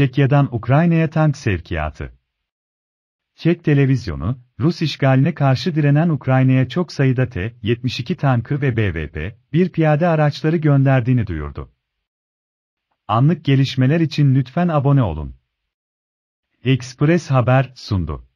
Çekya'dan Ukrayna'ya tank sevkiyatı. Çek televizyonu, Rus işgaline karşı direnen Ukrayna'ya çok sayıda T-72 tankı ve BVP, bir piyade araçları gönderdiğini duyurdu. Anlık gelişmeler için lütfen abone olun. Express Haber sundu.